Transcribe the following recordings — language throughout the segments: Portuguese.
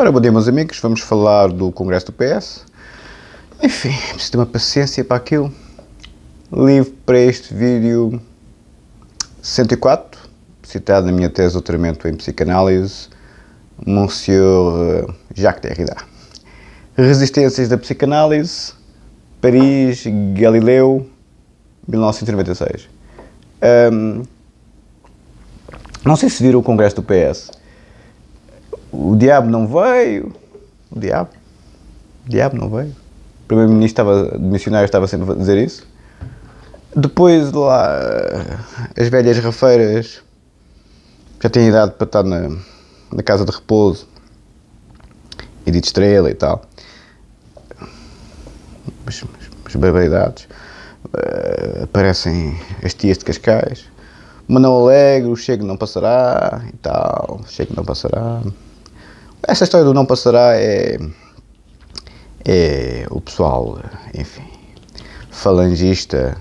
Ora, bom dia, meus amigos. Vamos falar do Congresso do PS. Enfim, preciso de uma paciência para aquilo. Livro para este vídeo 104, citado na minha tese de doutoramento em psicanálise, Monsieur eh, Jacques Derrida. Resistências da psicanálise, Paris, Galileu, 1996. Um, não sei se viram o Congresso do PS o diabo não veio. O diabo. O diabo não veio. O primeiro-ministro estava, missionário estava sempre a dizer isso. Depois lá, eh, as velhas rafeiras já têm idade para estar na, na casa de repouso e de estrela e tal. Mas, mas, mas barbaridades. Uh, aparecem as tias de Cascais. Manoel Alegre, o Chego não passará e tal. Chego não passará. Esta história do não passará é, é o pessoal, enfim, falangista,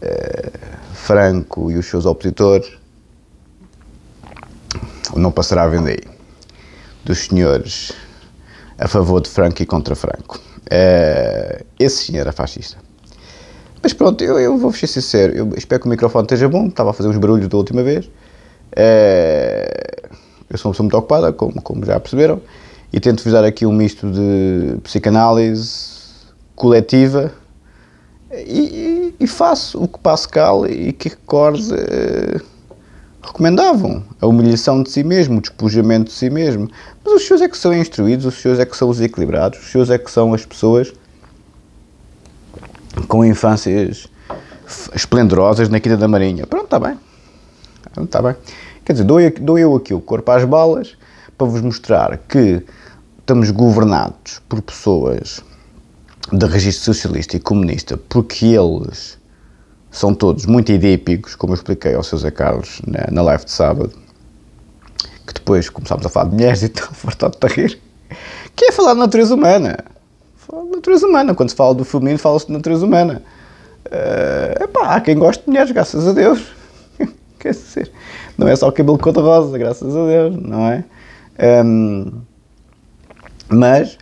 é, Franco e os seus opositores. O não passará a vender dos senhores a favor de Franco e contra Franco. É, esse senhor era é fascista. Mas pronto, eu, eu vou ser sincero. Eu espero que o microfone esteja bom. Estava a fazer uns barulhos da última vez. É, eu sou uma pessoa muito ocupada, como, como já perceberam, e tento vos dar aqui um misto de psicanálise coletiva e, e, faço o que Pascal e Kierkegaard eh, recomendavam, a humilhação de si mesmo, o despojamento de si mesmo. Mas os senhores é que são instruídos, os senhores é que são os equilibrados, os senhores é que são as pessoas com infâncias esplendorosas na Quinta da Marinha. Pronto, está bem. Está bem. Tá Quer dizer, dou eu, dou eu aqui o corpo às balas para vos mostrar que estamos governados por pessoas de registro socialista e comunista porque eles são todos muito idípicos, como eu expliquei ao seus Zé Carlos na, na live de sábado, que depois começámos a falar de mulheres e tal, fartado-te a rir, que é falar de natureza humana. Falar de natureza humana. Quando se fala do feminino, fala-se de natureza humana. Uh, epá, há quem goste de mulheres, graças a Deus. Quer dizer, não é só o cabelo cor-de-rosa, graças a Deus, não é? Um, mas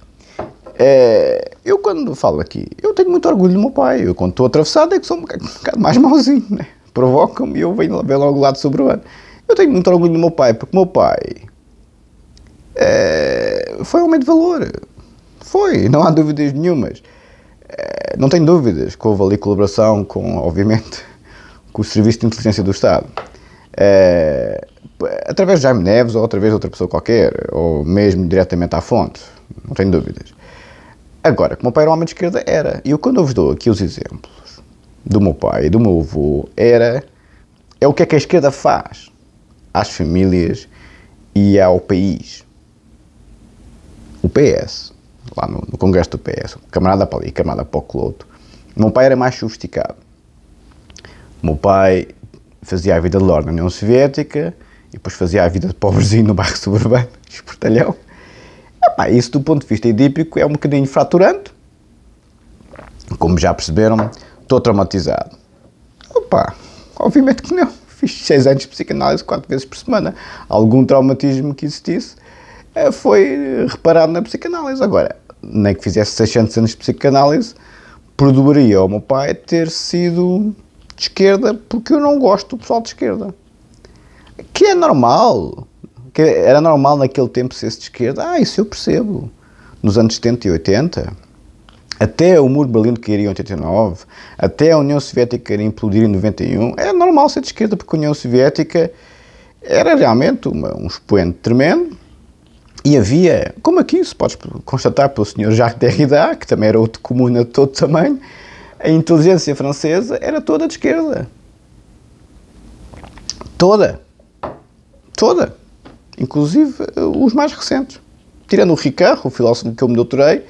é, eu quando falo aqui, eu tenho muito orgulho do meu pai. Eu quando estou atravessado é que sou um bocado, um bocado mais mauzinho, né? provocam-me e eu venho ver logo o lado soberbano. Eu tenho muito orgulho do meu pai, porque o meu pai é, foi um homem de valor. Foi, não há dúvidas nenhumas. É, não tenho dúvidas que houve ali colaboração com, obviamente, com o Serviço de Inteligência do Estado. É, através de Jaime Neves ou através de outra pessoa qualquer, ou mesmo diretamente à fonte, não tenho dúvidas. Agora, que o meu pai era um homem de esquerda, era. E eu, quando eu vos dou aqui os exemplos do meu pai e do meu avô, era. É o que é que a esquerda faz às famílias e ao país. O PS, lá no, no Congresso do PS, camarada para ali, camarada para o outro. meu pai era mais sofisticado o meu pai fazia a vida de Lorde na União Soviética e depois fazia a vida de pobrezinho no bairro suburbano, esportalhão. Epá, isso do ponto de vista idípico é um bocadinho fraturante. Como já perceberam, estou traumatizado. Opa, obviamente que não. Fiz 6 anos de psicanálise 4 vezes por semana. Algum traumatismo que existisse eh, foi reparado na psicanálise. Agora, nem que fizesse 600 anos de psicanálise, perdoaria ao meu pai ter sido de esquerda porque eu não gosto do pessoal de esquerda. Que é normal. Que era normal naquele tempo ser de esquerda. Ah, isso eu percebo. Nos anos 70 e 80. Até o muro de Berlim cair em 89, até a União Soviética ir implodir em 91, é normal ser de esquerda, porque a União Soviética era realmente uma, um expoente tremendo, e havia, como aqui se pode constatar pelo senhor Jacques Derrida, que também era outro comum de todo tamanho, a inteligência francesa era toda de esquerda. Toda. Toda. Inclusive eh, os mais recentes. Tirando o Ricard, o filósofo que eu me doutorei,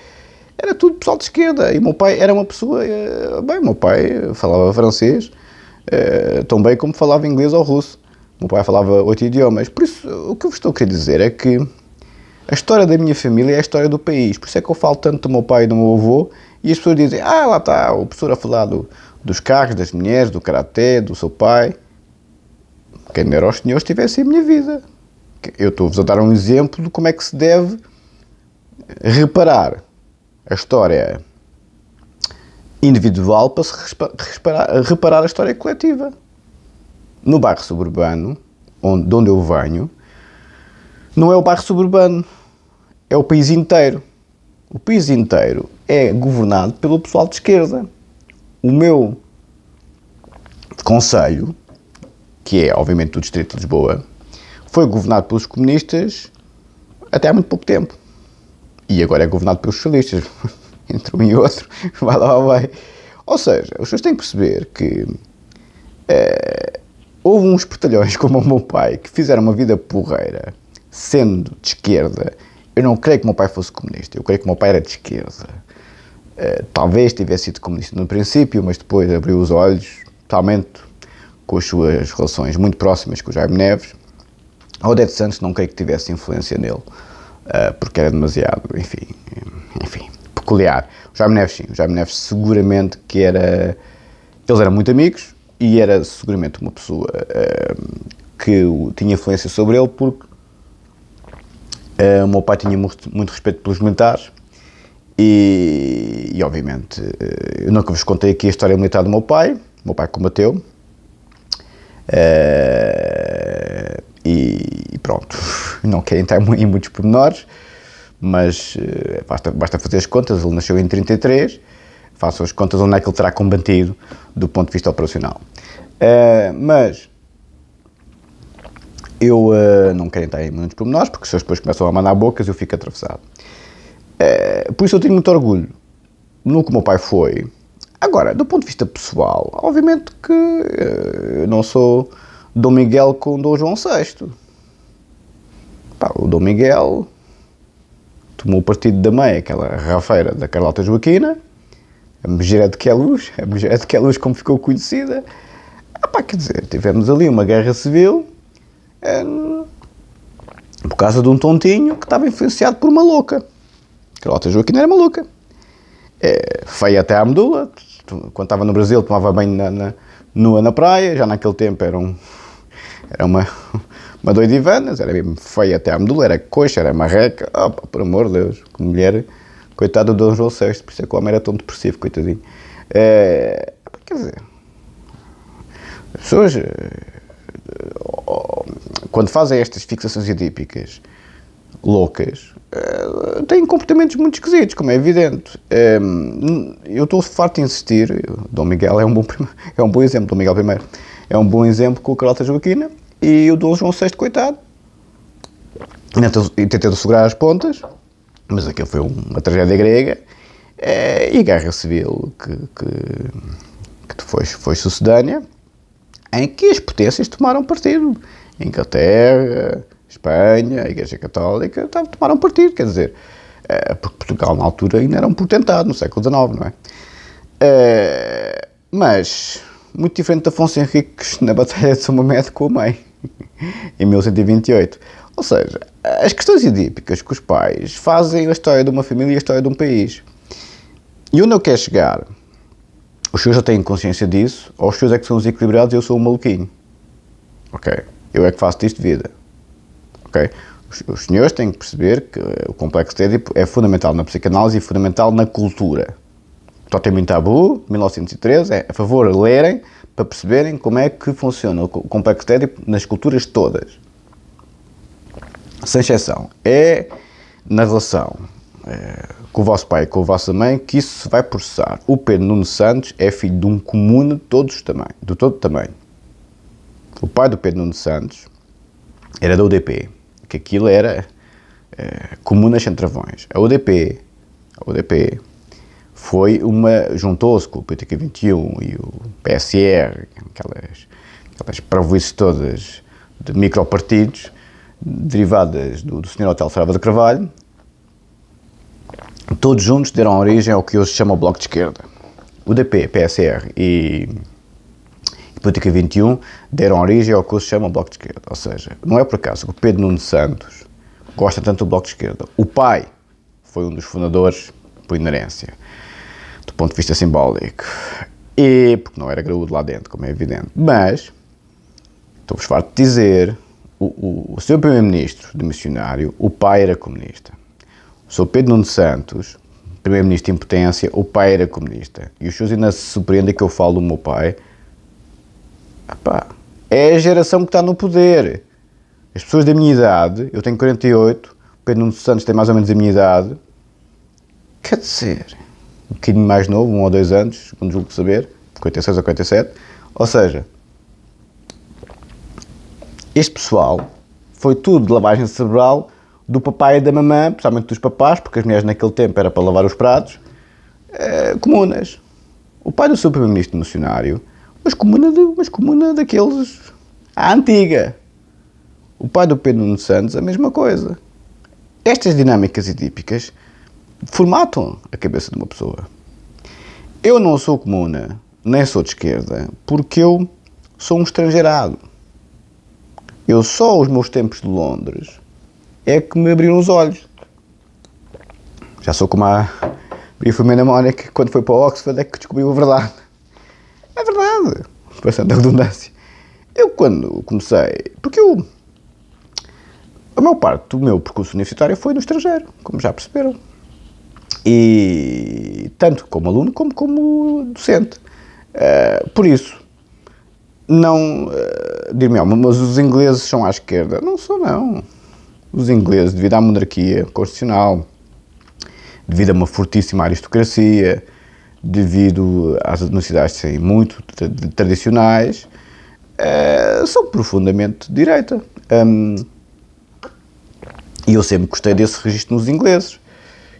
era tudo pessoal de esquerda. E meu pai era uma pessoa. Eh, bem, meu pai eh, falava francês tão bem como falava inglês ou russo. Meu pai falava oito idiomas. Por isso, o que eu vos estou a querer dizer é que a história da minha família é a história do país. Por isso é que eu falo tanto do meu pai e do meu avô e as pessoas dizem, ah, lá está o professor a falar do, dos carros, das mulheres, do karatê, do seu pai. Quem me era os senhores tivesse a minha vida. Eu estou-vos a dar um exemplo de como é que se deve reparar a história individual para se reparar, reparar a história coletiva. No bairro suburbano, onde, de onde eu venho, não é o bairro suburbano, é o país inteiro o país inteiro é governado pelo pessoal de esquerda. O meu conselho, que é obviamente o Distrito de Lisboa, foi governado pelos comunistas até há muito pouco tempo. E agora é governado pelos socialistas. Entre um e outro, vai lá, vai. Ou seja, os senhores têm que perceber que é, houve uns portalhões como o meu pai que fizeram uma vida porreira, sendo de esquerda, eu não creio que meu pai fosse comunista, eu creio que meu pai era de esquerda. Eh, talvez tivesse sido comunista no princípio, mas depois abriu os olhos, totalmente com as suas relações muito próximas com o Jaime Neves. Odete Santos não creio que tivesse influência nele, eh, porque era demasiado, enfim, eh, enfim, peculiar. O Jaime Neves, sim, o Jaime Neves seguramente que era. Eles eram muito amigos e era seguramente uma pessoa que tinha influência sobre ele, porque Uh, o meu pai tinha muito, muito respeito pelos militares e, e obviamente, uh, eu nunca vos contei aqui a história militar do meu pai. O meu pai combateu uh, e, e, pronto. Não quero entrar em muitos pormenores, mas basta, basta fazer as contas. Ele nasceu em 33, faço as contas onde é que ele terá combatido do ponto de vista operacional. mas eu uh, não quero entrar em muitos pormenores, porque se as depois começam a mandar bocas, eu fico atravessado. Uh, por isso eu tenho muito orgulho no que o meu pai foi. Agora, do ponto de vista pessoal, obviamente que uh, eu não sou Dom Miguel com Dom João VI. Pá, o Dom Miguel tomou o partido da mãe, aquela rafeira da Carlota Joaquina, é a é Megera de Queluz, a Megera de Queluz como ficou conhecida. Ah, pá, quer dizer, tivemos ali uma guerra civil é, por causa de um tontinho que estava influenciado por uma louca. Carlota Joaquina era maluca. É, feia até à medula. Quando estava no Brasil, tomava banho na, na, nua na praia. Já naquele tempo era, um, era uma, uma doidivanas. Era mesmo feia até à medula. Era coxa, era marreca. por amor de Deus, que mulher. Coitado do Dom João VI, por isso é que o homem era tão depressivo, coitadinho. É, quer dizer, as pessoas eh, quando fazem estas fixações edípicas loucas, eh, têm comportamentos muito esquisitos, como é evidente. Eh, eu estou farto de insistir, Dom Miguel é um bom, é um bom exemplo, Dom Miguel I é um bom exemplo com o Carlota Joaquina e o Dom João VI, coitado, tentando segurar as pontas, mas aquilo foi uma tragédia grega, e a guerra civil que, que, que foi, foi sucedânea em que as potências tomaram partido. Inglaterra, eh, Espanha, a Igreja Católica tomaram partido, quer dizer, eh, porque Portugal na altura ainda era um portentado, no século XIX, não é? Eh, mas, muito diferente de Afonso Henriques na Batalha de São Mamede com a mãe, em 1128. Ou seja, as questões idípicas que os pais fazem a história de uma família e a história de um país. E onde eu quero chegar os senhores já têm consciência disso, ou os senhores é que são os equilibrados e eu sou o maluquinho. Ok? Eu é que faço disto de vida. Ok? Os, os senhores têm que perceber que eh, o complexo de Édipo é fundamental na psicanálise e fundamental na cultura. muito Tabu, 1913, é a favor lerem para perceberem como é que funciona o complexo de Édipo nas culturas todas. Sem exceção. É na relação é, com o vosso pai, e com a vossa mãe, que isso se vai processar. O Pedro Nuno Santos é filho de um comune de todos tamanho, de todo tamanho. O pai do Pedro Nuno Santos era da UDP, que aquilo era é, comunas centravões. A UDP, a UDP foi uma juntou-se com o PTK 21 e o PSR, aquelas aquelas parvoices todas de micropartidos derivadas do, do Sr. Hotel Sarava de Carvalho, todos juntos deram origem ao que hoje se chama o Bloco de Esquerda. O DP, PSR e, Política 21 deram origem ao que hoje se chama o Bloco de Esquerda. Ou seja, não é por acaso que o Pedro Nuno Santos gosta tanto do Bloco de Esquerda. O pai foi um dos fundadores, por inerência, do ponto de vista simbólico. E, porque não era graúdo lá dentro, como é evidente. Mas, estou-vos farto de dizer, o, o, o seu primeiro-ministro de missionário, o pai era comunista. Sou Pedro Nuno Santos, primeiro-ministro em potência, o pai era comunista. E os senhores ainda se surpreendem que eu falo do meu pai. Epá, é a geração que está no poder. As pessoas da minha idade, eu tenho 48, Pedro Nuno Santos tem mais ou menos a minha idade. Quer dizer, um bocadinho mais novo, um ou dois anos, segundo julgo saber, 46 ou 47. Ou seja, este pessoal foi tudo de lavagem cerebral do papai e da mamã, principalmente dos papás, porque as mulheres naquele tempo era para lavar os pratos, eh, comunas. O pai do seu primeiro-ministro nocionário, mas comuna, de, mas comuna daqueles à antiga. O pai do Pedro Nuno Santos, a mesma coisa. Estas dinâmicas atípicas formatam a cabeça de uma pessoa. Eu não sou comuna, nem sou de esquerda, porque eu sou um estrangeirado. Eu só os meus tempos de Londres é que me abriram os olhos. Já sou como a Maria Filomena Mónica, quando foi para Oxford, é que descobriu a verdade. É verdade, passando a redundância. Eu, quando comecei, porque eu. A maior parte do meu percurso universitário foi no estrangeiro, como já perceberam. E tanto como aluno como como docente. Uh, por isso, não. Uh, eh, Dir-me, mas os ingleses são à esquerda. Não sou não os ingleses, devido à monarquia constitucional, devido a uma fortíssima aristocracia, devido às universidades serem muito tradicionais, uh, são profundamente de direita. Um, e eu sempre gostei desse registro nos ingleses.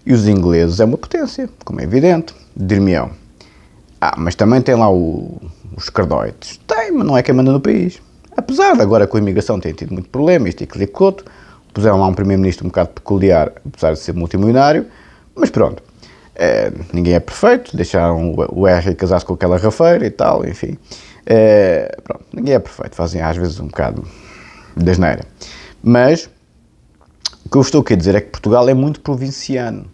E os ingleses é uma potência, como é evidente. Dirmião. Ah, mas também tem lá o, os cardóides. Tem, mas não é quem manda no país. Apesar de agora com a imigração ter tido muito problema, isto e aquilo e outro, puseram lá um primeiro-ministro um bocado peculiar, apesar de ser multimilionário, mas pronto. É, ninguém é perfeito, deixaram o R casar-se com aquela rafeira e tal, enfim. É, pronto, ninguém é perfeito, fazem às vezes um bocado de Mas o que eu estou aqui a dizer é que Portugal é muito provinciano.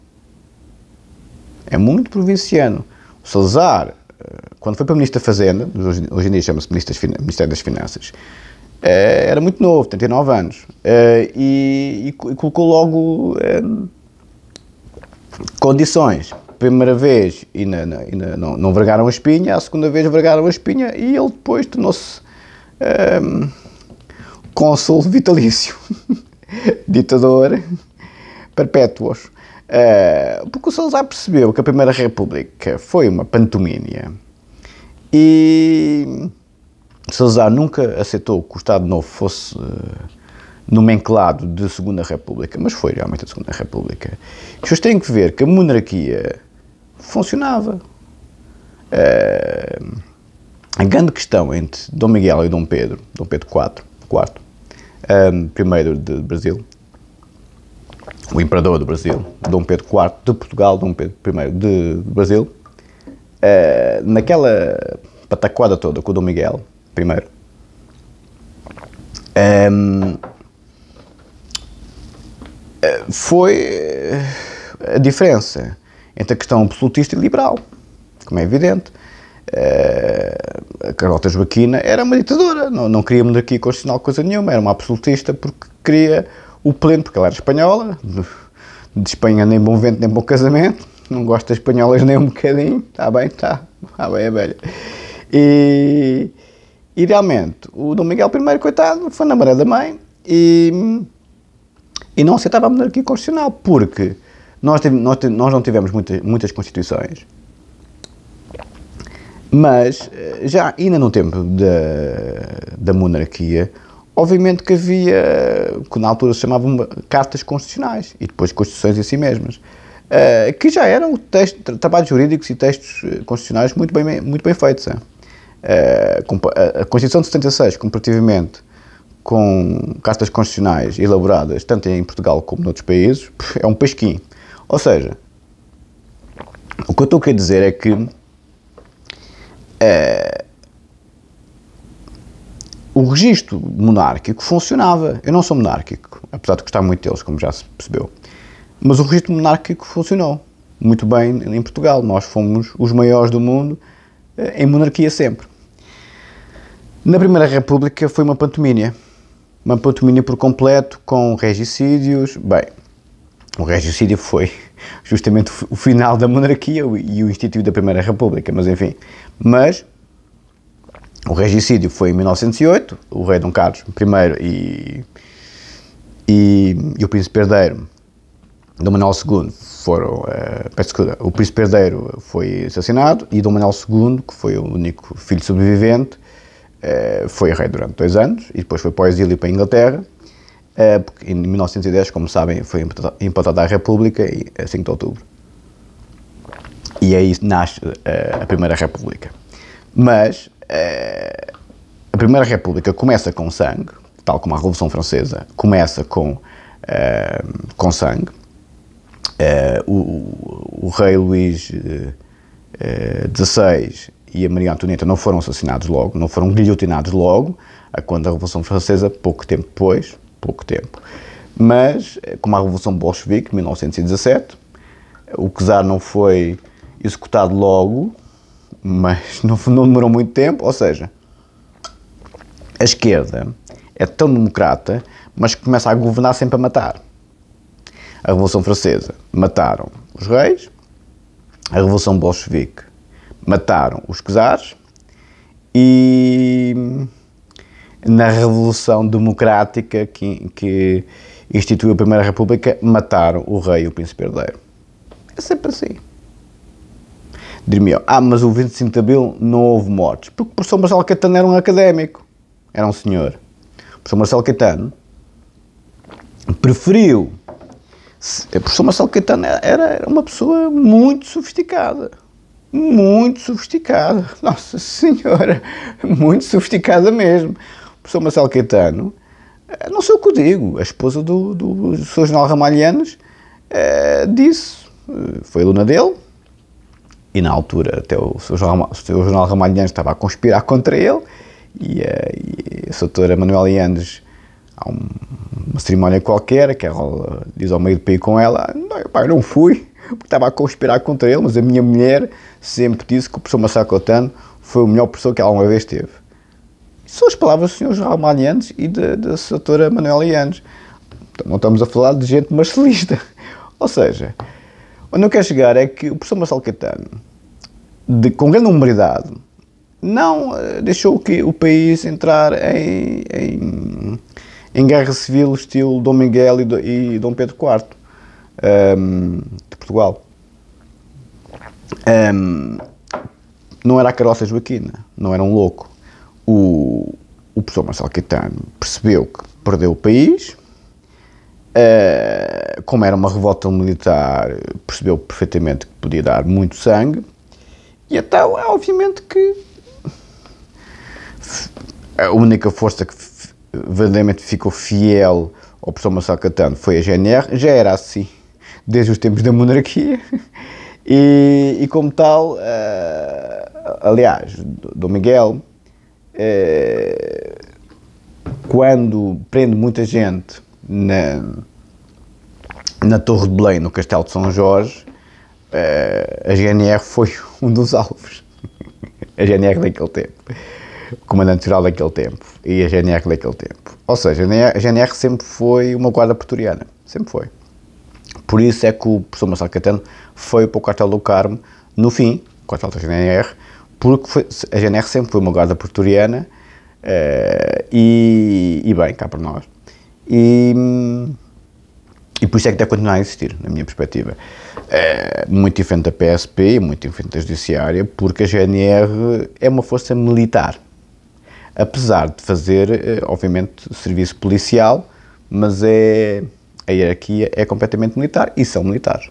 É muito provinciano. O Salazar, eh, quando foi para o Ministro da Fazenda, hoje em dia chama-se Ministério das Finanças, eh, era muito novo, 39 anos, eh, e, e colocou logo eh, condições. Primeira vez e na, na, na, não, não vergaram a espinha, a segunda vez vergaram a espinha e ele depois tornou-se um, ehm, cônsul vitalício, ditador perpétuos. Uh, porque o Salazar percebeu que a Primeira República foi uma pantomínia e Salazar nunca aceitou que o Estado Novo fosse uh, nomenclado de Segunda República, mas foi realmente a Segunda República. As pessoas têm que ver que a monarquia funcionava. Uh, a grande questão entre Dom Miguel e Dom Pedro, Dom Pedro IV, IV ehm, primeiro de Brasil, o imperador do Brasil, Dom Pedro IV de Portugal, Dom Pedro I de Brasil, uh, naquela pataquada toda com o Dom Miguel, primeiro. Um, eh, foi eh, a diferença entre a questão absolutista e liberal, como é evidente. Uh, a Carlota Joaquina era uma ditadora, não, não queria monarquia constitucional coisa nenhuma, era uma absolutista porque queria o pleno, porque ela era espanhola, de Espanha nem bom vento nem bom casamento, não gosta de espanholas nem um bocadinho, está bem, está, está bem a velha. E, e realmente, o Dom Miguel I, coitado, foi namorado da mãe e, e não aceitava a monarquia constitucional, porque nós, nós, nós não tivemos muita, muitas constituições. Mas, eh, já ainda no tempo da, da monarquia, obviamente que havia, que na altura se chamavam cartas constitucionais e depois constituições em si mesmas, eh, que já eram texto, trabalhos jurídicos e textos eh, constitucionais muito bem, muito bem feitos. É, é, a Constituição de 76, comparativamente com cartas constitucionais elaboradas tanto em Portugal como noutros países, é um pesquinho Ou seja, o que eu estou a querer dizer é que é, o registro monárquico funcionava. Eu não sou monárquico, apesar de gostar muito deles, como já se percebeu. Mas o registro monárquico funcionou muito bem em Portugal. Nós fomos os maiores do mundo eh, em monarquia sempre. Na Primeira República foi uma pantomínia. Uma pantomínia por completo, com regicídios. Bem, o regicídio foi justamente o final da monarquia e o instituto da Primeira República, mas enfim. Mas o regicídio foi em 1908, o rei Dom Carlos I e, e, e o príncipe herdeiro Dom Manuel II foram, uh, peço desculpa, o príncipe herdeiro foi assassinado e Dom Manuel II, que foi o único filho sobrevivente, eh, foi rei durante dois anos e depois foi para o exílio para a Inglaterra. Eh, em 1910, como sabem, foi empatada a República, a 5 eh, de outubro. E aí nasce a Primeira República. Mas a Primeira República começa com sangue, tal como a Revolução Francesa começa com, com sangue. o, o, o rei Luís XVI e a Maria Antonieta não foram assassinados logo, não foram guilhotinados logo, quando a Revolução Francesa, pouco tempo depois, pouco tempo. Mas, eh, como a Revolução Bolchevique, 1917, o czar não foi executado logo, mas não, não demorou muito tempo, ou seja, a esquerda é tão democrata, mas começa a governar sempre a matar. A Revolução Francesa mataram os reis, a Revolução Bolchevique mataram os czares e na Revolução Democrática que, que instituiu a Primeira República, mataram o rei e o príncipe herdeiro. É sempre assim. dir me ah, mas o 25 de Abril não houve mortes, porque o professor Marcelo Caetano era um académico, era um senhor. O professor Marcelo Caetano preferiu. O professor Marcelo Caetano era, era uma pessoa muito sofisticada muito sofisticada, Nossa Senhora, muito sofisticada mesmo. O professor Marcelo Caetano, eh, não sei o que eu digo, a esposa do, do Sr. jornal Ramalhianos é, disse, eh, foi aluna dele, e na altura até o Sr. jornal Ramalhianos estava a conspirar contra ele, e, a, e a doutora Manuela Yandes, há um, uma cerimónia qualquer, que ela diz ao meio do peito com ela, não, pai, não fui, porque estava a conspirar contra ele, mas a minha mulher sempre disse que o professor Massacotano foi o melhor professor que alguma vez teve. São as palavras do Sr. João Malhanes e da, da doutora Manuela Ianes. Então, não estamos a falar de gente marcelista. Ou seja, onde eu quero chegar é que o professor Marcelo de, com grande humildade, não eh, deixou que o país entrar em, em, em guerra civil estilo Dom Miguel e, e Dom Pedro IV um, de Portugal. Um, não era a Caroça Joaquina, não era um louco. O, o professor Marcelo Caetano percebeu que perdeu o país, uh, como era uma revolta militar, percebeu perfeitamente que podia dar muito sangue, e então, é obviamente que a única força que verdadeiramente ficou fiel ao professor Marcelo Caetano foi a GNR, já era assim desde os tempos da monarquia, e, e como tal, uh, aliás, Dom Miguel, uh, quando prende muita gente na, na Torre de Belém, no Castelo de São Jorge, uh, a GNR foi um dos alvos. a GNR daquele tempo. O comandante-geral daquele tempo e a GNR daquele tempo. Ou seja, a GNR sempre foi uma guarda pretoriana. Sempre foi. Por isso é que o professor Marcelo Caetano foi para o quartel do Carmo, no fim, quartel da GNR, porque foi, a GNR sempre foi uma guarda portoriana, uh, eh, e, e, bem, cá para nós. E, e por isso é que deve continuar a existir, na minha perspectiva. Eh, muito diferente da PSP, muito diferente da Judiciária, porque a GNR é uma força militar. Apesar de fazer, eh, obviamente, serviço policial, mas é a hierarquia é completamente militar e são militares.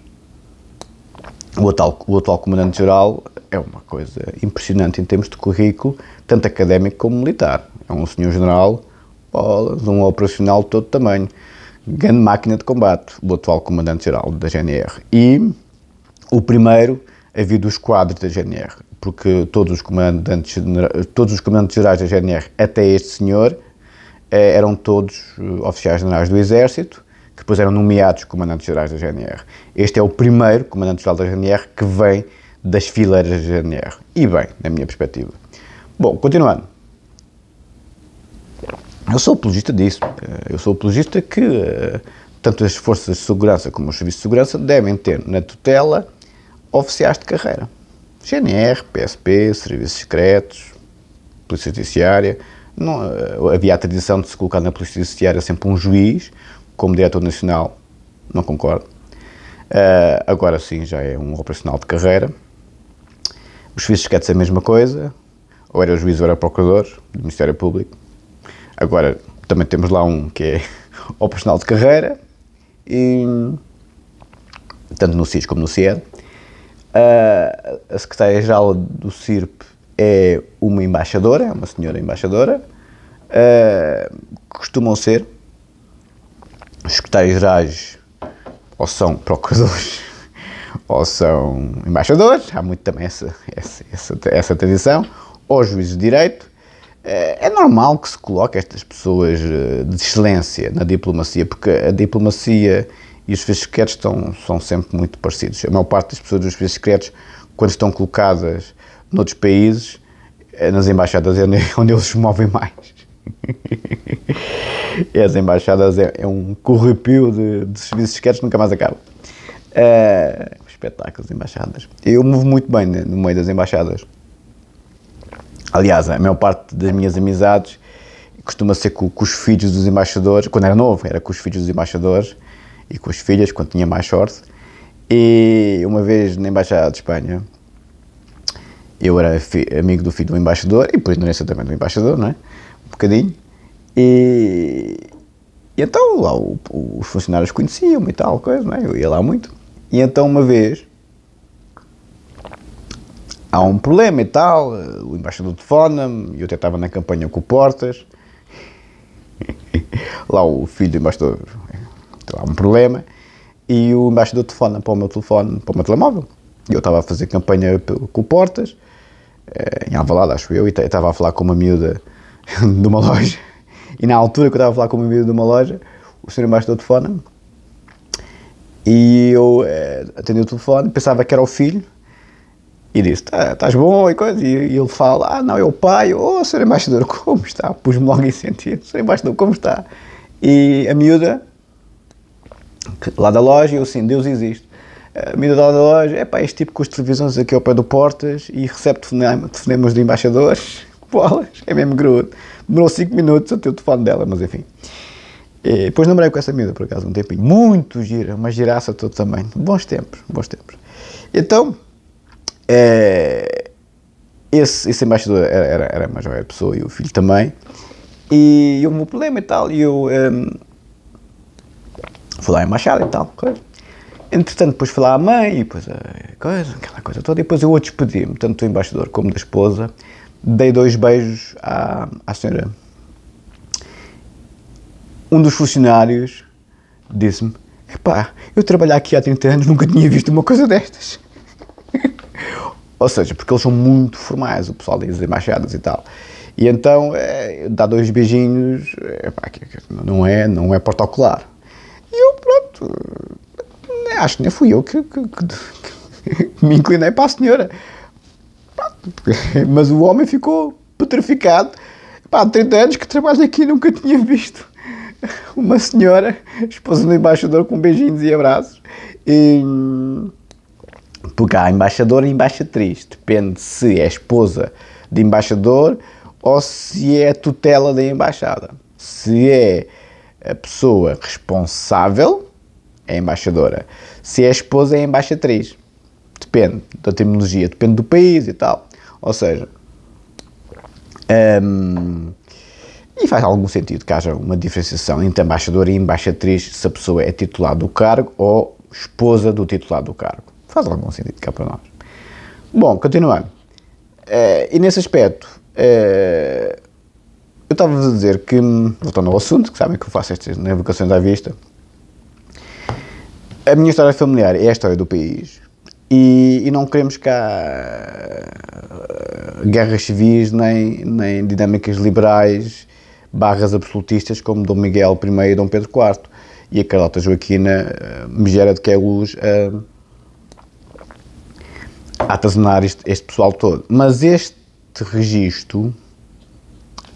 O atual, o atual comandante-geral é uma coisa impressionante em termos de currículo, tanto académico como militar. É um senhor-general, um operacional de todo tamanho, grande máquina de combate, o atual comandante-geral da GNR. E o primeiro a vir dos quadros da GNR, porque todos os comandantes, todos os comandantes gerais da GNR, até este senhor, eh, eram todos eh, oficiais generais do Exército, que depois eram nomeados comandantes-gerais da GNR. Este é o primeiro comandante-geral da GNR que vem das fileiras da GNR. E bem, na minha perspectiva. Bom, continuando. Eu sou apologista disso. Eh, eu sou apologista que eh, tanto as forças de segurança como os serviços de segurança devem ter na tutela oficiais de carreira. GNR, PSP, serviços secretos, Polícia Judiciária. Não, eh, havia a tradição de se colocar na Polícia Judiciária sempre um juiz, como diretor nacional, não concordo. Uh, agora sim, já é um operacional de carreira. Os juízes quer a mesma coisa, ou era juiz ou era procurador do Ministério Público. Agora também temos lá um que é operacional de carreira, e, tanto no CIS como no CIED. Uh, ah, a secretária-geral do CIRP é uma embaixadora, é uma senhora embaixadora, uh, costumam ser secretários-gerais ou são procuradores ou são embaixadores, há muito também essa, essa, essa, essa tradição, ou juízes de direito, eh, é normal que se coloque estas pessoas eh, de excelência na diplomacia, porque a diplomacia e os serviços secretos estão, são sempre muito parecidos. A maior parte das pessoas dos serviços secretos, quando estão colocadas noutros países, eh, nas embaixadas é onde eles se movem mais. e as embaixadas é, é um corrupio de, de serviços secretos que nunca mais acaba. Uh, espetáculos, embaixadas. Eu movo muito bem né, no meio das embaixadas. Aliás, a maior parte das minhas amizades costuma ser com, com, os filhos dos embaixadores, quando era novo, era com os filhos dos embaixadores e com as filhas, quando tinha mais sorte. E uma vez na Embaixada de Espanha, eu era amigo do filho do embaixador e por ignorância também do embaixador, não é? bocadinho. E, e então lá o, os funcionários conheciam-me e tal, coisa, não é? Eu ia lá muito. E então uma vez há um problema e tal, o embaixador telefona-me, eu até estava na campanha com o Portas, lá o filho do embaixador, então há um problema, e o embaixador telefona para o meu telefone, para o meu telemóvel. Eu estava a fazer campanha com o Portas, eh, em Avalada, acho eu, e estava a falar com uma miúda de uma loja. E na altura que eu estava a falar com o meu amigo de uma loja, o senhor embaixador telefona telefone e eu é, atendi o telefone, pensava que era o filho e disse: tá, Estás bom? E, coisa, e, e, ele fala: Ah, não, é o pai. Oh, senhor embaixador, como está? Pus-me logo em sentido: Senhor embaixador, como está? E a miúda, lá da loja, eu assim: Deus existe. A miúda lá da loja: É pá, este tipo com as televisões aqui ao pé do Portas e recebe telefonemas de embaixadores é mesmo grudo. Demorou 5 minutos a ter o telefone dela, mas enfim. E depois namorei com essa miúda, por acaso, um tempinho. Muito gira, uma giraça todo também. Bons tempos, bons tempos. Então, é, esse, esse embaixador era, era, era uma jovem pessoa e o filho também. E houve um problema e tal, e eu um, fui lá em Machado e tal, coisa. Entretanto, depois fui lá à mãe e depois a coisa, aquela coisa toda. E depois eu a despedi-me, tanto do embaixador como da esposa dei dois beijos à, à senhora. Um dos funcionários disse-me: Epá, eu trabalho aqui há 30 anos, nunca tinha visto uma coisa destas. Ou seja, porque eles são muito formais, o pessoal diz embaixadas e tal. E então, é, eh, dá dois beijinhos, não é, não é protocolar. E eu, pronto, eh, acho que nem fui eu que, que, que, que me inclinei para a senhora. Mas o homem ficou petrificado. Pá, 30 anos que trabalho aqui nunca tinha visto uma senhora, esposa do embaixador, com beijinhos e abraços. E, porque há embaixador e embaixatriz. Depende se é esposa de embaixador ou se é tutela da embaixada. Se é a pessoa responsável, é embaixadora. Se é esposa, é embaixatriz. Depende da terminologia, depende do país e tal. Ou seja, um, e faz algum sentido que haja uma diferenciação entre embaixador e embaixatriz se a pessoa é titular do cargo ou esposa do titular do cargo. Faz algum sentido cá para nós. Bom, continuando. Uh, e nesse aspecto, uh, eu estava a dizer que, voltando ao assunto, que sabem que eu faço estas navegações à vista, a minha história familiar é a história do país. E, e, não queremos cá eh, guerras civis nem, nem dinâmicas liberais barras absolutistas como Dom Miguel I e Dom Pedro IV e a Carlota Joaquina eh, me gera de que é luz uh, a atazanar este, este, pessoal todo mas este registro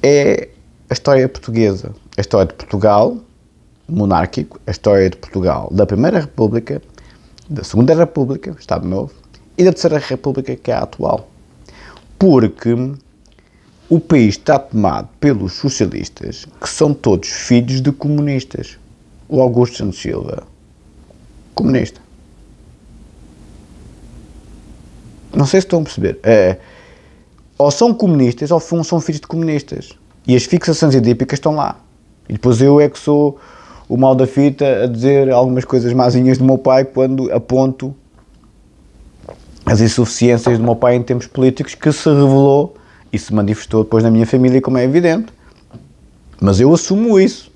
é a história portuguesa a história de Portugal monárquico, a história de Portugal da Primeira República da Segunda República, Estado Novo, e da Terceira República, que é a atual. Porque o país está tomado pelos socialistas, que são todos filhos de comunistas. O Augusto Santos Silva, comunista. Não sei se estão a perceber. É, ou são comunistas ou são filhos de comunistas. E as fixações idípicas estão lá. E depois eu é que sou o mal da fita a dizer algumas coisas mazinhas do meu pai quando aponto as insuficiências do meu pai em termos políticos que se revelou e se manifestou depois na minha família, como é evidente. Mas eu assumo isso.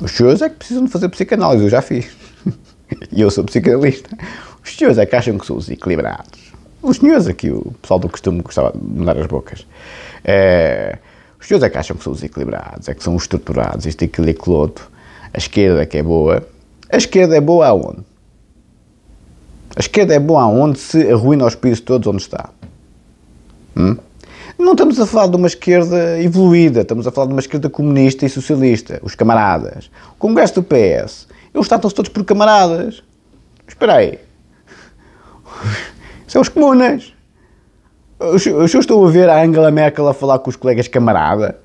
Os senhores é que precisam de fazer psicanálise, eu já fiz. e eu sou psicanalista. Os senhores é que acham que são os equilibrados. Os senhores aqui, o pessoal do costume gostava de mudar as bocas. É, os senhores é que acham que são os equilibrados, é que são os estruturados, isto, aquilo, aquilo outro. A esquerda que é boa. A esquerda é boa aonde? A esquerda é boa aonde se arruína os países todos onde está. Hum? Não estamos a falar de uma esquerda evoluída, estamos a falar de uma esquerda comunista e socialista, os camaradas. O Congresso do PS, eles tratam-se todos por camaradas. Espera aí. São os comunas. Os senhores estão a ver a Angela Merkel a falar com os colegas camarada?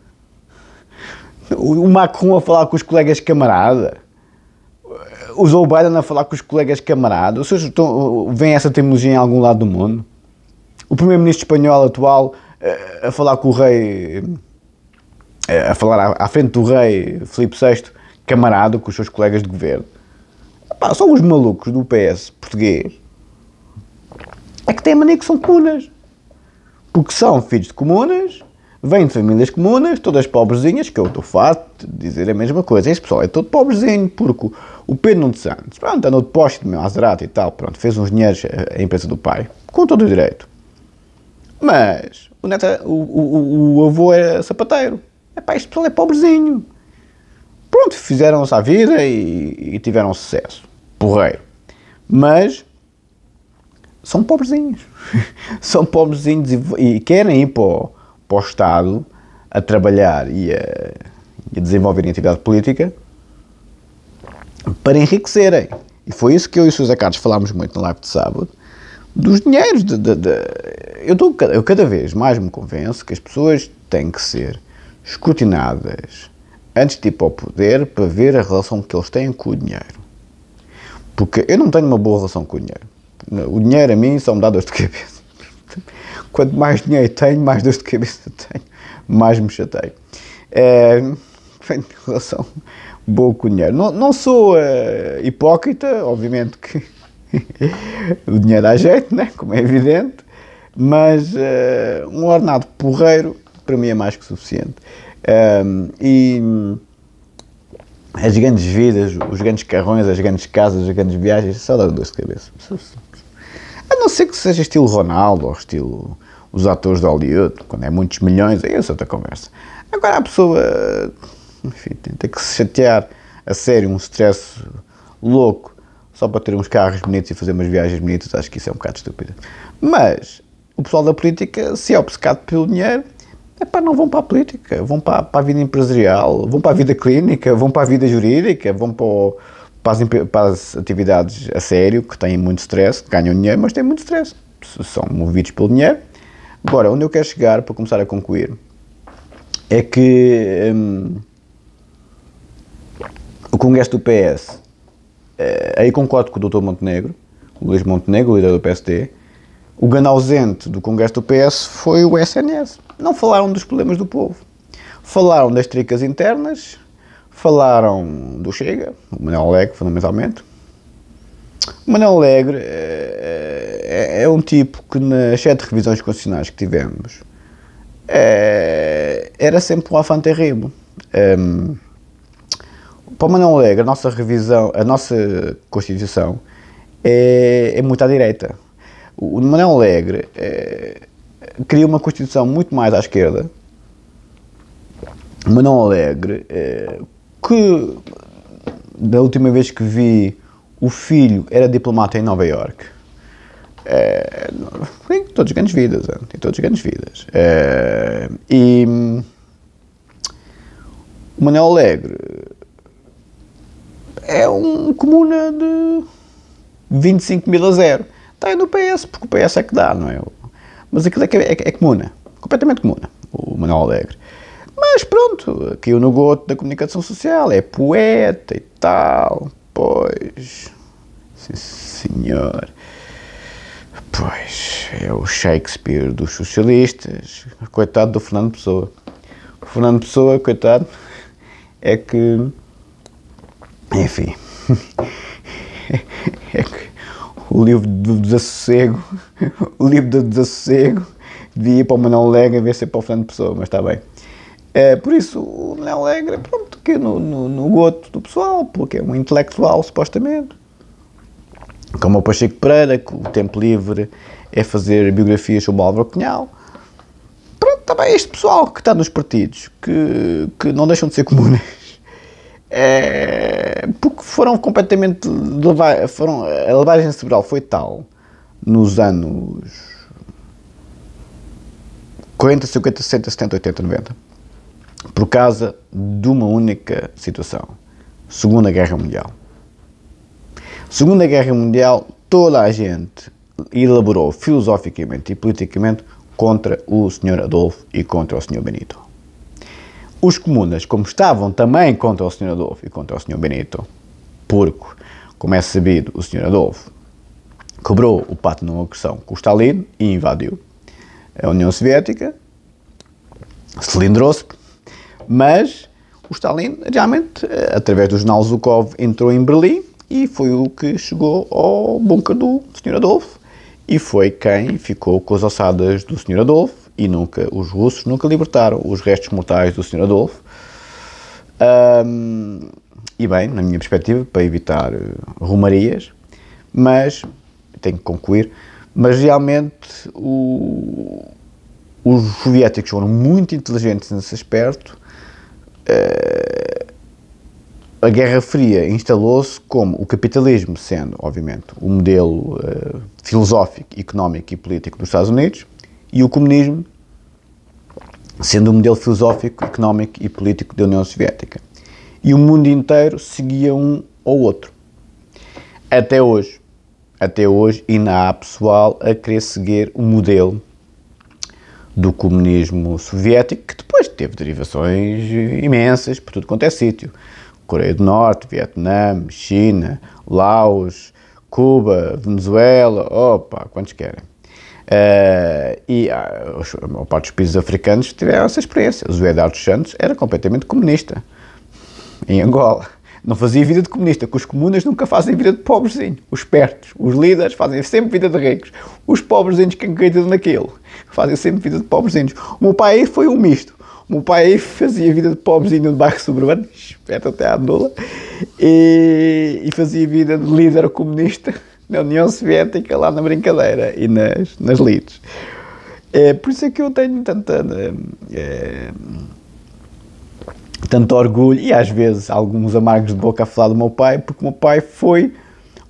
O Macron a falar com os colegas camarada? Os Joe Biden a falar com os colegas camarada? Os senhores estão, essa teimosia em algum lado do mundo? O primeiro-ministro espanhol atual eh, a, falar com o rei... Eh, a falar à, frente do rei Filipe VI, camarada, com os seus colegas de governo? Pá, são os malucos do PS português. É que têm a mania que são cunas. Porque são filhos de comunas, vêm de famílias comunas, todas pobrezinhas, que eu estou farto de dizer a mesma coisa. Este pessoal é todo pobrezinho, porque o Pedro Nuno Santos, pronto, andou de poste de Maserati e tal, pronto, fez uns dinheiros à eh, empresa do pai, com todo o direito. Mas o, neto, o, o, o avô era é sapateiro. Epá, este pessoal é pobrezinho. Pronto, fizeram-se à vida e, e tiveram sucesso. Porreiro. Mas são pobrezinhos. são pobrezinhos e, e, querem ir para o, para o Estado a trabalhar e a, e a desenvolver a política para enriquecerem. E foi isso que eu e o José Carlos falámos muito no live de sábado, dos dinheiros. De, de, de... Eu, tô, eu cada vez mais me convenço que as pessoas têm que ser escrutinadas antes de ir para o poder para ver a relação que eles têm com o dinheiro. Porque eu não tenho uma boa relação com o dinheiro. O dinheiro a mim só me dá dor de cabeça. Quanto mais dinheiro tenho, mais dor de cabeça tenho, mais me chateio. É, em relação boa com o dinheiro. Não, não sou uh, hipócrita, obviamente que o dinheiro dá jeito, né? como é evidente, mas uh, um ordenado porreiro para mim é mais que suficiente. Um, ehm, e as grandes vidas, os grandes carrões, as grandes casas, as grandes viagens, só dá dor de cabeça. A não ser que seja estilo Ronaldo ou estilo os atores de Hollywood, quando é muitos milhões, aí é outra conversa. Agora a pessoa, enfim, tem que se chatear a sério, um stress louco, só para ter uns carros bonitos e fazer umas viagens bonitas, acho que isso é um bocado estúpido. Mas o pessoal da política, se é obcecado pelo dinheiro, é para não vão para a política, vão para, para a vida empresarial, vão para a vida clínica, vão para a vida jurídica, vão para o para as, para as atividades a sério, que têm muito stress, ganham dinheiro, mas têm muito stress. São movidos pelo dinheiro. Agora, onde eu quero chegar para começar a concluir é que hum, o Congresso do PS, eh, aí concordo com o Dr. Montenegro, o Luís Montenegro, líder do PSD, o grande ausente do Congresso do PS foi o SNS. Não falaram dos problemas do povo. Falaram das tricas internas, Falaram do Chega, o Manuel Alegre, fundamentalmente. O Manuel Alegre é, é, é um tipo que nas sete revisões constitucionais que tivemos é, era sempre um afã terrível. Ehm, para o Manuel Alegre, a nossa revisão, a nossa Constituição é, é muito à direita. O Manuel Alegre é, cria uma Constituição muito mais à esquerda. O Manuel Alegre é, que da última vez que vi o filho era diplomata em Nova Iorque. É, tem todas grandes vidas, tem todas grandes vidas. É, e hum, o Manuel Alegre é um comuna de 25 mil a zero. Está no PS, porque o PS é que dá, não é? Mas aquilo é, que é, é, é comuna, completamente comuna, o Manuel Alegre. Mas pronto, caiu no goto da comunicação social, é poeta e tal. Pois. Sim, senhor. Pois, é o Shakespeare dos socialistas. Coitado do Fernando Pessoa. O Fernando Pessoa, coitado, é que. Enfim. é que o livro do desassossego. o livro do desassossego devia ir para o Manuel Lega em vez de ser para o Fernando Pessoa, mas está bem. É, por isso, o Manuel Alegre, pronto, que no, no, no, goto do pessoal, porque é um intelectual, supostamente. Como o Pacheco Pereira, que o tempo livre é fazer biografias sobre o Álvaro Cunhal. Pronto, também este pessoal que está nos partidos, que, que não deixam de ser comunes. É, porque foram completamente foram, a lavagem cerebral foi tal nos anos 40, 50, 60, 70, 80, 90 por causa de uma única situação: Segunda Guerra Mundial. Segunda Guerra Mundial, toda a gente elaborou filosoficamente e politicamente contra o Sr. Adolfo e contra o Sr. Benito. Os comunas, como estavam também contra o Sr. Adolfo e contra o Sr. Benito, porque, como é sabido, o Sr. Adolfo quebrou o pacto de não agressão com o Stalin e invadiu a União Soviética, cilindrou-se mas o Stalin realmente, eh, através do jornal Zukov, entrou em Berlim e foi o que chegou ao bunker do Sr. Adolfo e foi quem ficou com as ossadas do Sr. Adolfo e nunca os russos nunca libertaram os restos mortais do Sr. Adolfo. e bem, na minha perspectiva, para evitar eh, rumarias, mas tenho que concluir, mas realmente o, os soviéticos foram muito inteligentes nesse aspecto eh, a Guerra Fria instalou-se como o capitalismo sendo, obviamente, o modelo uh, filosófico, económico e político dos Estados Unidos e o comunismo sendo o modelo filosófico, económico e político da União Soviética. E o mundo inteiro seguia um ou outro. Até hoje. Até hoje ainda há pessoal a querer seguir o modelo do comunismo soviético, que depois teve derivações imensas por tudo quanto é sítio. Coreia do Norte, Vietnã, China, Laos, Cuba, Venezuela, opa, quantos querem. Uh, e a, ah, os, a parte dos países africanos tiveram essa experiência. O Zé Eduardo Santos era completamente comunista em Angola. Não fazia vida de comunista, que os comunas nunca fazem vida de pobrezinho. Os espertos, os líderes, fazem sempre vida de ricos. Os pobrezinhos que acreditam naquilo, fazem sempre vida de pobrezinhos. O meu pai foi um misto. O meu pai fazia vida de pobrezinho de bairro suburbano, perto até à Andola, e, e fazia vida de líder comunista na União Soviética, lá na brincadeira e nas, nas lides. É, por isso é que eu tenho tanta. Hum, é, tanto orgulho e às vezes alguns amargos de boca a falar do meu pai, porque o meu pai foi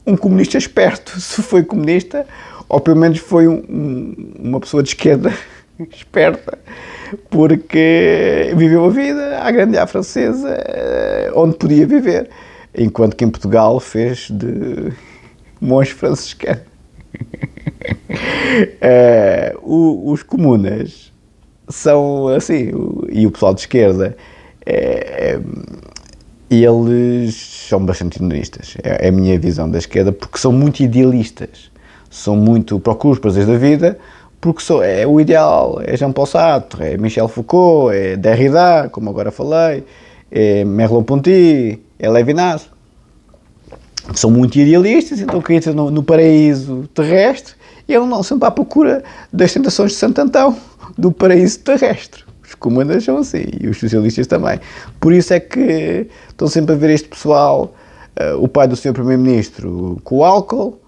um comunista esperto. Se foi comunista, ou pelo menos foi um, uma pessoa de esquerda esperta, porque viveu a vida à grande à francesa, eh, onde podia viver, enquanto que em Portugal fez de monge franciscano. uh, os comunas são assim, e o pessoal de esquerda é, é, eles são bastante hedonistas. É, é, a minha visão da esquerda, porque são muito idealistas. São muito. procuros os prazeres da vida, porque é o ideal. É Jean-Paul Sartre, é Michel Foucault, é Derrida, como agora falei, é Merleau-Ponty, é Levinas. São muito idealistas, então acreditam no, no paraíso terrestre e são para à procura das tentações de Santo Antão, do paraíso terrestre comunas são assim, e os socialistas também. Por isso é que estão sempre a ver este pessoal, uh, o pai do senhor primeiro-ministro com álcool,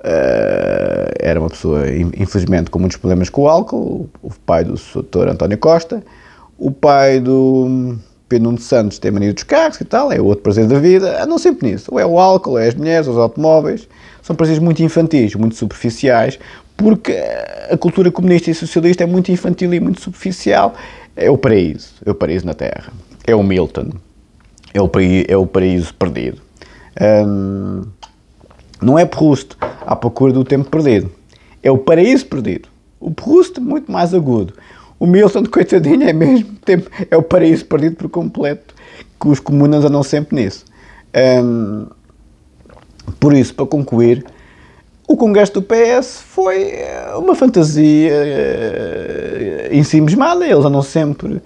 uh, era uma pessoa, infelizmente, com muitos problemas com o álcool, o pai do doutor António Costa, o pai do hum, Pedro Nuno Santos tem mania dos carros e tal, é outro prazer da vida, andam ah, sempre nisso. Ou é o álcool, ou é as mulheres, ou os automóveis. São prazeres muito infantis, muito superficiais, porque a cultura comunista e socialista é muito infantil e muito superficial. É o paraíso, é o paraíso na Terra, é o Milton, é o, paraíso, é o paraíso perdido. Hum, não é Proust à procura do tempo perdido, é o paraíso perdido. O Proust muito mais agudo. O Milton, coitadinho, é mesmo tempo, é o paraíso perdido por completo, que os comunas andam sempre nisso. Hum, por isso, para concluir, o Congresso do PS foi eh, uma fantasia eh, mesmada. Eles andam sempre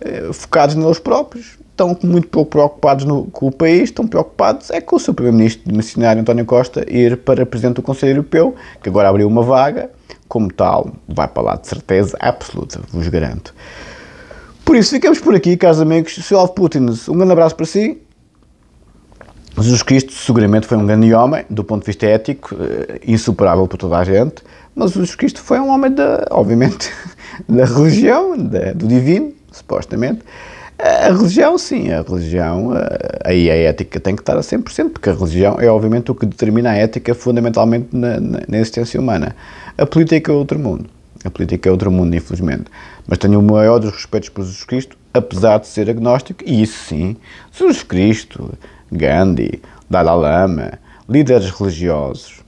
eh, focados neles próprios, estão muito pouco preocupados no, com o país, estão preocupados é com o seu Primeiro-Ministro missionário António Costa ir para Presidente do Conselho Europeu, que agora abriu uma vaga, como tal, vai para lá de certeza absoluta, vos garanto. Por isso, ficamos por aqui, caros amigos. Seu Alvo Putin, um grande abraço para si Jesus Cristo seguramente foi um grande homem, do ponto de vista ético, eh, insuperável por toda a gente, mas Jesus Cristo foi um homem, da, obviamente, da religião, do divino, supostamente. A religião, sim, a religião, eh, aí a ética tem que estar a 100%, porque a religião é, obviamente, o que determina a ética fundamentalmente na, na, na existência humana. A política é outro mundo. A política é outro mundo, infelizmente. Mas tenho o maior dos respeitos por Jesus Cristo, apesar de ser agnóstico, e isso sim, Jesus Cristo, Gandhi, Dalai Lama, líderes religiosos.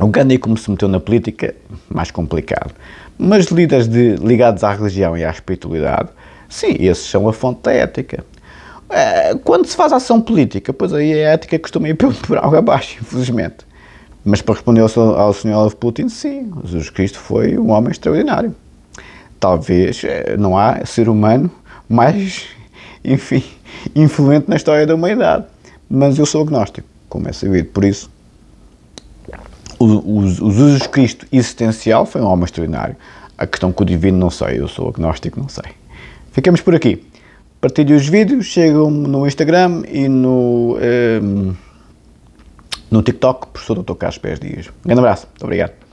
O Gandhi, como se meteu na política, mais complicado. Mas líderes de, ligados à religião e à espiritualidade, sim, esses são a fonte da ética. Eh, quando se faz ação política, pois aí a ética costuma ir por algo abaixo, infelizmente. Mas para responder ao, ao Sr. Putin, sim, Jesus Cristo foi um homem extraordinário. Talvez eh, não há ser humano mais, enfim, influente na história da humanidade mas eu sou agnóstico, como é sabido. Por isso, o, o, o Jesus Cristo existencial foi um homem extraordinário. A questão com o divino, não sei, eu sou agnóstico, não sei. Ficamos por aqui. Partilhe os vídeos, chegam-me no Instagram e no, eh, no TikTok, professor Dr. Carlos Pés Dias. Um grande abraço, muito obrigado.